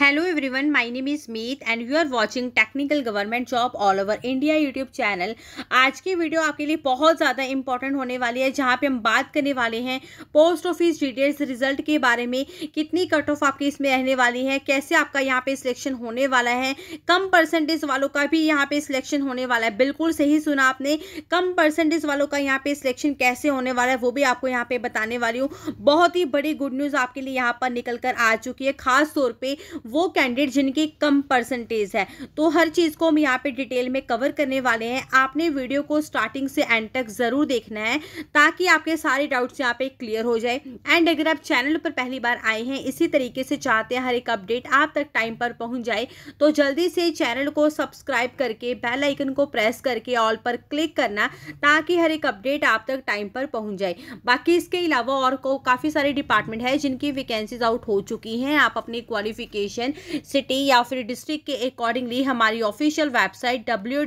hello everyone my name is Meet and you are watching technical government job all over India YouTube channel आज की video आपके लिए बहुत ज़्यादा इंपॉर्टेंट होने वाली है जहाँ पे हम बात करने वाले हैं पोस्ट ऑफिस डिटेल्स रिजल्ट के बारे में कितनी कट ऑफ आपकी इसमें रहने वाली है कैसे आपका यहाँ पे सिलेक्शन होने वाला है कम परसेंटेज वालों का भी यहाँ पे सिलेक्शन होने वाला है बिल्कुल सही सुना आपने कम परसेंटेज वालों का यहाँ पे सिलेक्शन कैसे होने वाला है वो भी आपको यहाँ पे बताने वाली हूँ बहुत ही बड़ी गुड न्यूज़ आपके लिए यहाँ पर निकल कर आ चुकी है खास तौर पर वो कैंडिडेट जिनकी कम परसेंटेज है तो हर चीज़ को हम यहाँ पे डिटेल में कवर करने वाले हैं आपने वीडियो को स्टार्टिंग से एंड तक ज़रूर देखना है ताकि आपके सारे डाउट्स यहाँ पे क्लियर हो जाए एंड अगर आप चैनल पर पहली बार आए हैं इसी तरीके से चाहते हैं हर एक अपडेट आप तक टाइम पर पहुँच जाए तो जल्दी से चैनल को सब्सक्राइब करके बेल आइकन को प्रेस करके ऑल पर क्लिक करना ताकि हर एक अपडेट आप तक टाइम पर पहुँच जाए बाकी इसके अलावा और काफ़ी सारे डिपार्टमेंट है जिनकी वैकेंसीज आउट हो चुकी हैं आप अपनी क्वालिफिकेशन स्टेशन सिटी या फिर डिस्ट्रिक्ट के अकॉर्डिंगली हमारी ऑफिशियल वेबसाइट डब्ल्यू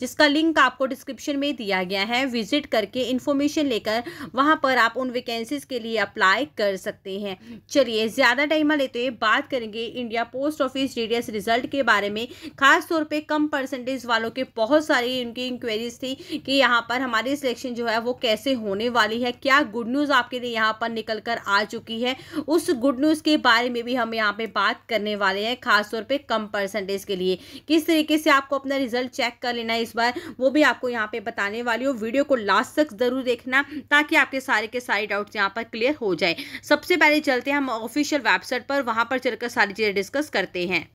जिसका लिंक आपको डिस्क्रिप्शन में दिया गया है विजिट करके इन्फॉर्मेशन लेकर वहाँ पर आप उन वैकेंसीज के लिए अप्लाई कर सकते हैं चलिए ज़्यादा टाइम लेते हुए बात करेंगे India post office GDS result के बारे में खास तौर पे कम परसेंटेज वालों के बहुत सारी इनकी इंक्वायरीज थी कि यहाँ पर हमारी सिलेक्शन जो है वो कैसे होने वाली है क्या गुड न्यूज़ आपके लिए यहाँ पर निकल कर आ चुकी है उस गुड न्यूज़ के बारे में भी हम यहाँ पे बात करने वाले हैं खासतौर पे कम परसेंटेज के लिए किस तरीके से आपको अपना रिजल्ट चेक कर लेना है इस बार वो भी आपको यहाँ पे बताने वाली हूँ वीडियो को लास्ट तक ज़रूर देखना ताकि आपके सारे के सारे डाउट्स यहाँ पर क्लियर हो जाए सबसे पहले चलते हैं हम ऑफिशियल वेबसाइट पर वहाँ पर चलकर सारी चीज़ें डिस्कस करते हैं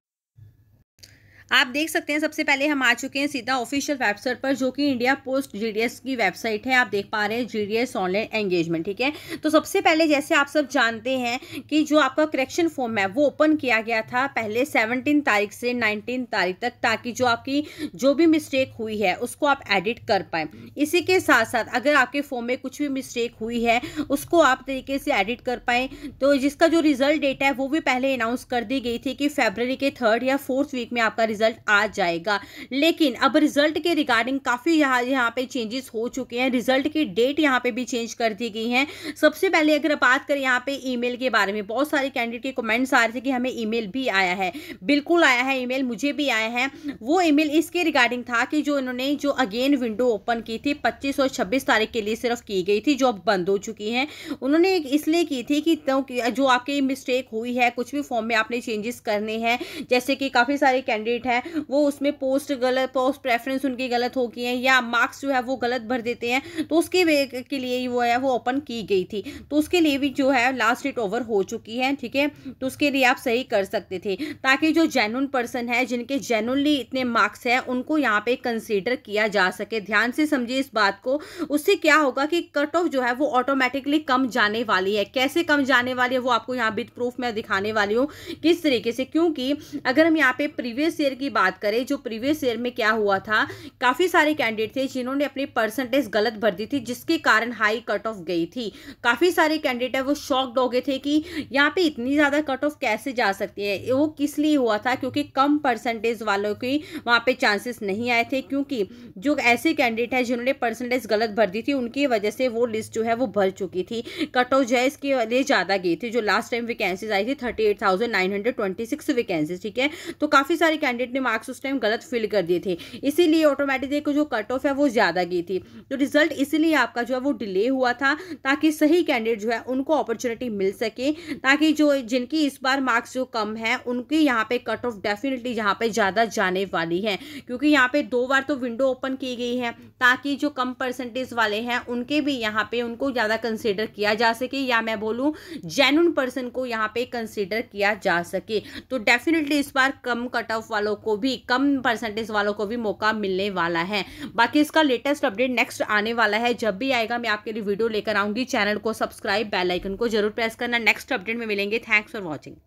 आप देख सकते हैं सबसे पहले हम आ चुके हैं सीधा ऑफिशियल वेबसाइट पर जो कि इंडिया पोस्ट जीडीएस की वेबसाइट है आप देख पा रहे हैं जीडीएस ऑनलाइन एंगेजमेंट ठीक है तो सबसे पहले जैसे आप सब जानते हैं कि जो आपका करेक्शन फॉर्म है वो ओपन किया गया था पहले सेवनटीन तारीख से नाइनटीन तारीख तक ताकि जो आपकी जो भी मिस्टेक हुई है उसको आप एडिट कर पाए इसी के साथ साथ अगर आपके फॉर्म में कुछ भी मिस्टेक हुई है उसको आप तरीके से एडिट कर पाए तो जिसका जो रिजल्ट डेट है वो भी पहले अनाउंस कर दी गई थी कि फेबररी के थर्ड या फोर्थ वीक में आपका रिजल्ट रिजल्ट आ जाएगा लेकिन अब रिजल्ट के रिगार्डिंग काफ़ी यहाँ यहाँ पे चेंजेस हो चुके हैं रिजल्ट की डेट यहाँ पे भी चेंज कर दी गई है सबसे पहले अगर बात करें यहाँ पे ईमेल के बारे में बहुत सारे कैंडिडेट के कमेंट्स आ रहे थे कि हमें ईमेल भी आया है बिल्कुल आया है ईमेल मुझे भी आया है वो ईमेल इसके रिगार्डिंग था कि जो इन्होंने जो अगेन विंडो ओपन की थी पच्चीस और छब्बीस तारीख के लिए सिर्फ की गई थी जो अब बंद हो चुकी हैं उन्होंने इसलिए की थी कि तो जो आपकी मिस्टेक हुई है कुछ भी फॉर्म में आपने चेंजेस करने हैं जैसे कि काफ़ी सारे कैंडिडेट है वो उसमें पोस्ट गलत पोस्ट प्रेफरेंस उनकी गलत हो गई है या मार्क्स जो है वो गलत भर देते हैं तो उसके के लिए ही वो है वो ओपन की गई थी तो उसके लिए भी जो है लास्ट डेट ओवर हो चुकी है ठीक है तो उसके लिए आप सही कर सकते थे ताकि जो जेनुअन पर्सन है जिनके जेनुअनली इतने मार्क्स हैं उनको यहाँ पे कंसिडर किया जा सके ध्यान से समझिए इस बात को उससे क्या होगा कि कट ऑफ जो है वो ऑटोमेटिकली कम जाने वाली है कैसे कम जाने वाली है वो आपको यहाँ बिथ प्रूफ में दिखाने वाली हूँ किस तरीके से क्योंकि अगर हम यहाँ पे प्रीवियस ईयर ईयर की बात करें जो प्रीवियस ईयर में क्या हुआ था काफ़ी सारे कैंडिडेट थे जिन्होंने अपनी परसेंटेज गलत भर दी थी जिसके कारण हाई कट ऑफ गई थी काफ़ी सारे कैंडिडेट है वो शॉक्ड हो गए थे कि यहाँ पे इतनी ज़्यादा कट ऑफ कैसे जा सकती है वो किस लिए हुआ था क्योंकि कम परसेंटेज वालों की वहाँ पर चांसेस नहीं आए थे क्योंकि जो ऐसे कैंडिडेट है जिन्होंने परसेंटेज गलत भर दी थी उनकी वजह से वो लिस्ट जो है वो भर चुकी थी कट ऑफ जो है इसके लिए ज़्यादा गई थी जो लास्ट टाइम वैकेंसीज आई थी thirty eight thousand nine hundred twenty six vacancies ठीक है तो काफ़ी सारे कैंडिडेट कैंडिडेट ने मार्क्स उस टाइम गलत फिल कर दिए थे इसीलिए ऑटोमेटिक जो कट ऑफ है वो ज़्यादा गई थी तो रिजल्ट इसीलिए आपका जो है वो डिले हुआ था ताकि सही कैंडिडेट जो है उनको अपॉर्चुनिटी मिल सके ताकि जो जिनकी इस बार मार्क्स जो कम है उनकी यहाँ पे कट ऑफ डेफिनेटली यहाँ पे ज़्यादा जाने वाली है क्योंकि यहाँ पे दो बार तो विंडो ओपन की गई है ताकि जो कम परसेंटेज वाले हैं उनके भी यहाँ पे उनको ज़्यादा कंसिडर किया जा सके या मैं बोलूँ जेनुन पर्सन को यहाँ पे कंसिडर किया जा सके तो डेफिनेटली इस बार कम कट ऑफ वालों वालों को भी कम परसेंटेज वालों को भी मौका मिलने वाला है बाकी इसका लेटेस्ट अपडेट नेक्स्ट आने वाला है जब भी आएगा मैं आपके लिए वीडियो लेकर आऊंगी चैनल को सब्सक्राइब बेलाइकन को जरूर प्रेस करना नेक्स्ट अपडेट में मिलेंगे थैंक्स फॉर वॉचिंग